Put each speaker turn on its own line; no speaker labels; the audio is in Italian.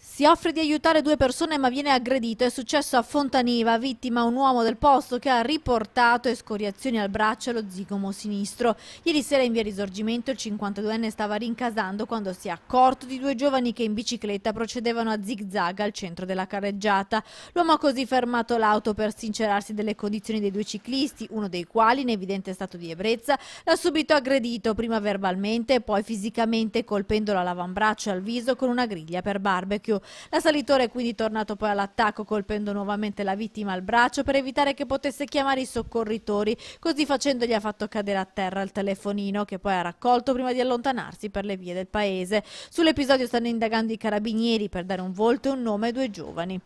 Si offre di aiutare due persone ma viene aggredito. È successo a Fontaniva, vittima un uomo del posto che ha riportato escoriazioni al braccio e allo zigomo sinistro. Ieri sera in via Risorgimento il 52enne stava rincasando quando si è accorto di due giovani che in bicicletta procedevano a zigzag al centro della carreggiata. L'uomo ha così fermato l'auto per sincerarsi delle condizioni dei due ciclisti, uno dei quali, in evidente stato di ebbrezza, l'ha subito aggredito, prima verbalmente e poi fisicamente, colpendolo all'avambraccio e al viso con una griglia per barbecue ginocchio. L'assalitore è quindi tornato poi all'attacco colpendo nuovamente la vittima al braccio per evitare che potesse chiamare i soccorritori, così facendo gli ha fatto cadere a terra il telefonino che poi ha raccolto prima di allontanarsi per le vie del paese. Sull'episodio stanno indagando i carabinieri per dare un volto e un nome ai due giovani.